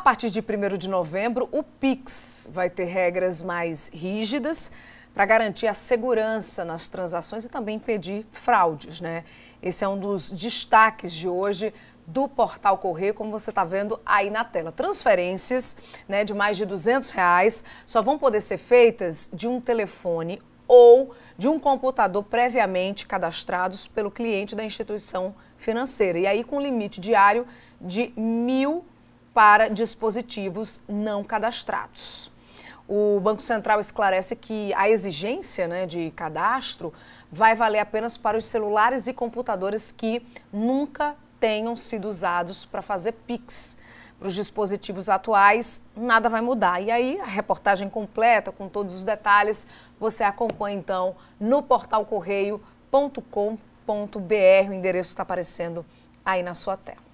A partir de 1 de novembro, o Pix vai ter regras mais rígidas para garantir a segurança nas transações e também impedir fraudes, né? Esse é um dos destaques de hoje do portal Correio, como você está vendo aí na tela. Transferências né, de mais de 200 reais só vão poder ser feitas de um telefone ou de um computador previamente cadastrados pelo cliente da instituição financeira. E aí com limite diário de mil para dispositivos não cadastrados. O Banco Central esclarece que a exigência né, de cadastro vai valer apenas para os celulares e computadores que nunca tenham sido usados para fazer PIX. Para os dispositivos atuais, nada vai mudar. E aí, a reportagem completa, com todos os detalhes, você acompanha então no portal correio.com.br. O endereço está aparecendo aí na sua tela.